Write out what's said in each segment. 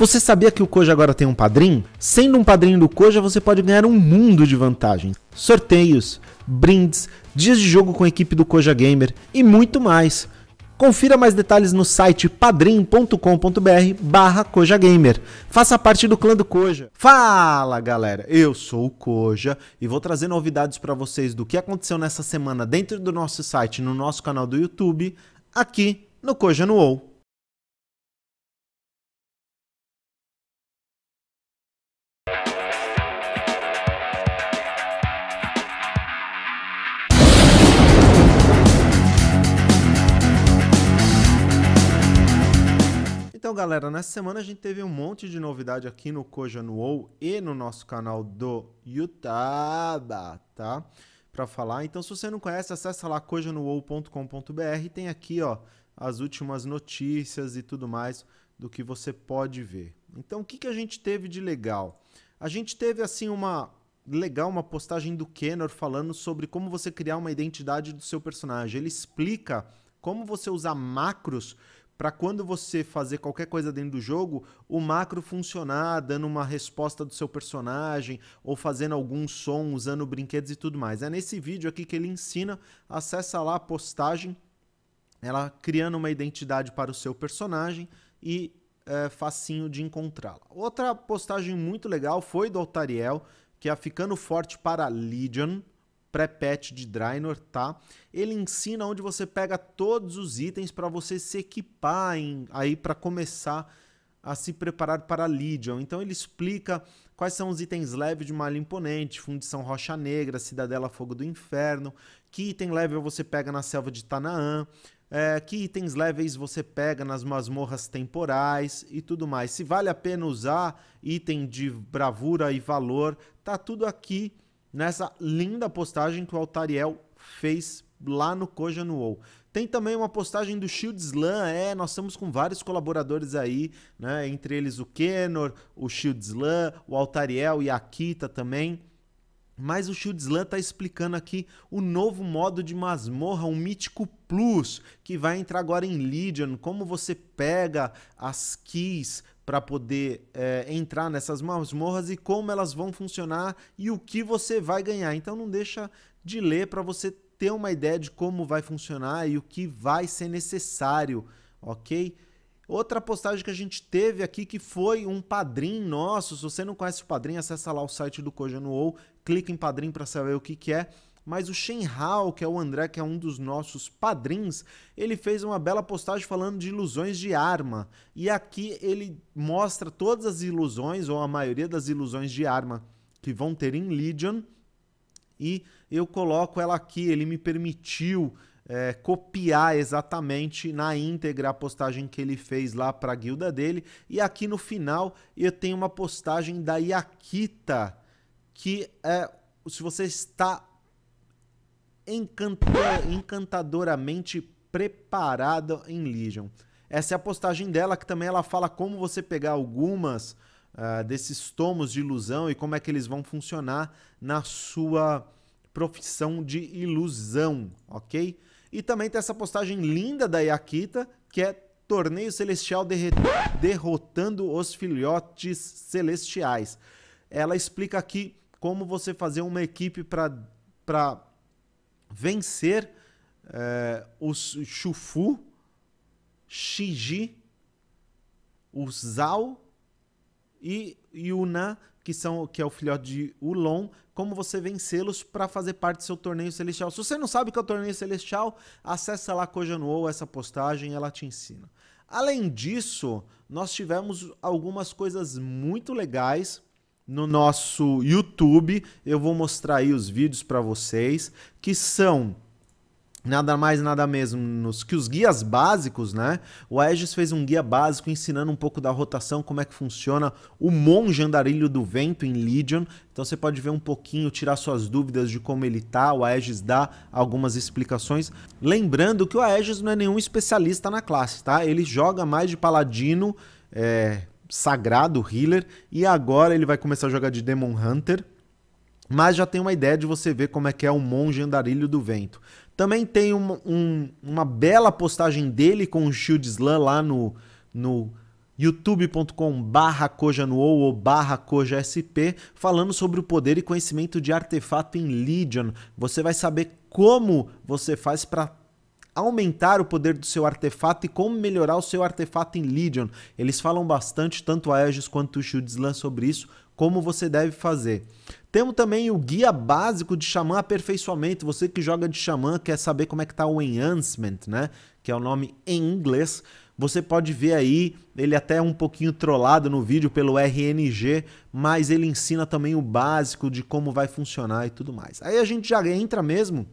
Você sabia que o Coja agora tem um padrinho? Sendo um padrinho do Coja, você pode ganhar um mundo de vantagens: sorteios, brindes, dias de jogo com a equipe do Coja Gamer e muito mais. Confira mais detalhes no site padrim.com.br barra Gamer. Faça parte do clã do Koja. Fala galera, eu sou o Koja e vou trazer novidades para vocês do que aconteceu nessa semana dentro do nosso site, no nosso canal do YouTube, aqui no Koja no WoW. Então, galera, nessa semana a gente teve um monte de novidade aqui no Coja no e no nosso canal do Yutaba, tá? Para falar. Então, se você não conhece, acessa lá kojanowow.com.br. Tem aqui, ó, as últimas notícias e tudo mais do que você pode ver. Então, o que, que a gente teve de legal? A gente teve, assim, uma legal uma postagem do Kenor falando sobre como você criar uma identidade do seu personagem. Ele explica como você usar macros para quando você fazer qualquer coisa dentro do jogo, o macro funcionar, dando uma resposta do seu personagem ou fazendo algum som, usando brinquedos e tudo mais. É nesse vídeo aqui que ele ensina, acessa lá a postagem, ela criando uma identidade para o seu personagem e é, facinho de encontrá-la. Outra postagem muito legal foi do Altariel, que é a Ficando Forte para Legion, pré-patch de Draenor, tá? Ele ensina onde você pega todos os itens para você se equipar em, aí para começar a se preparar para a Legion. Então ele explica quais são os itens leves de malha imponente, fundição rocha negra, cidadela fogo do inferno, que item level você pega na selva de Tanaã, é, que itens leves você pega nas masmorras temporais e tudo mais. Se vale a pena usar item de bravura e valor, tá tudo aqui nessa linda postagem que o Altariel fez lá no Koja no WoW. Tem também uma postagem do Shield Slam, é, nós estamos com vários colaboradores aí, né, entre eles o Kenor, o Shield Slam, o Altariel e a Akita também. Mas o Shield Slam está explicando aqui o novo modo de masmorra, o um Mítico Plus, que vai entrar agora em Legion, como você pega as keys para poder é, entrar nessas masmorras e como elas vão funcionar e o que você vai ganhar. Então não deixa de ler para você ter uma ideia de como vai funcionar e o que vai ser necessário, ok? Outra postagem que a gente teve aqui que foi um padrinho nosso. Se você não conhece o padrinho, acessa lá o site do Cojano ou, clica em padrinho para saber o que, que é mas o Shenhao, que é o André, que é um dos nossos padrinhos, ele fez uma bela postagem falando de ilusões de arma. E aqui ele mostra todas as ilusões, ou a maioria das ilusões de arma que vão ter em Legion. E eu coloco ela aqui, ele me permitiu é, copiar exatamente na íntegra a postagem que ele fez lá para a guilda dele. E aqui no final eu tenho uma postagem da Yakita, que é se você está encantadoramente preparada em Legion. Essa é a postagem dela, que também ela fala como você pegar algumas uh, desses tomos de ilusão e como é que eles vão funcionar na sua profissão de ilusão, ok? E também tem essa postagem linda da Yakita, que é Torneio Celestial derrotando os filhotes celestiais. Ela explica aqui como você fazer uma equipe para vencer é, os Shufu, Shiji, o Zhao e Yuna, que, são, que é o filhote de Ulon, como você vencê-los para fazer parte do seu torneio celestial. Se você não sabe o que é o torneio celestial, acessa lá Kojanuou essa postagem, ela te ensina. Além disso, nós tivemos algumas coisas muito legais no nosso YouTube. Eu vou mostrar aí os vídeos para vocês que são Nada mais, nada menos que os guias básicos, né? O Aegis fez um guia básico ensinando um pouco da rotação, como é que funciona o monge andarilho do vento em Legion. Então você pode ver um pouquinho, tirar suas dúvidas de como ele tá. O Aegis dá algumas explicações. Lembrando que o Aegis não é nenhum especialista na classe, tá? Ele joga mais de paladino, é, sagrado, healer, e agora ele vai começar a jogar de Demon Hunter, mas já tem uma ideia de você ver como é que é o monge andarilho do vento. Também tem um, um, uma bela postagem dele com o Shield Slam lá no, no youtube.com barra ou barra falando sobre o poder e conhecimento de artefato em Legion. Você vai saber como você faz para aumentar o poder do seu artefato e como melhorar o seu artefato em Legion. Eles falam bastante, tanto a Aegis quanto o Shudslan, sobre isso, como você deve fazer. Temos também o guia básico de Xamã Aperfeiçoamento. Você que joga de Xamã quer saber como é que está o Enhancement, né? Que é o nome em inglês. Você pode ver aí, ele é até é um pouquinho trollado no vídeo pelo RNG, mas ele ensina também o básico de como vai funcionar e tudo mais. Aí a gente já entra mesmo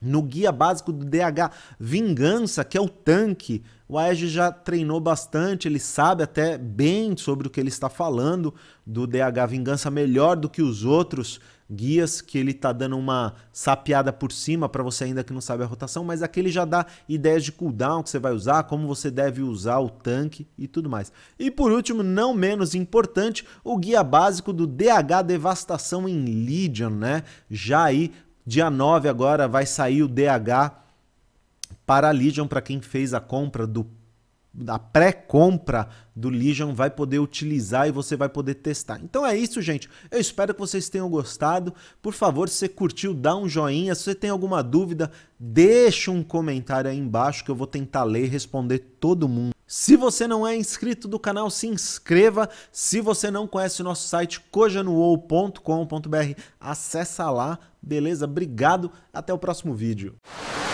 no guia básico do DH Vingança, que é o tanque, o Aegis já treinou bastante, ele sabe até bem sobre o que ele está falando do DH Vingança, melhor do que os outros guias, que ele está dando uma sapeada por cima para você ainda que não sabe a rotação, mas aqui ele já dá ideias de cooldown que você vai usar, como você deve usar o tanque e tudo mais. E por último, não menos importante, o guia básico do DH Devastação em Legion, né? Já aí Dia 9 agora vai sair o DH para a Legion, para quem fez a compra do da pré-compra do Legion vai poder utilizar e você vai poder testar. Então é isso, gente. Eu espero que vocês tenham gostado. Por favor, se você curtiu, dá um joinha. Se você tem alguma dúvida, deixa um comentário aí embaixo que eu vou tentar ler e responder todo mundo. Se você não é inscrito do canal, se inscreva. Se você não conhece o nosso site cojanuou.com.br, acessa lá. Beleza? Obrigado. Até o próximo vídeo.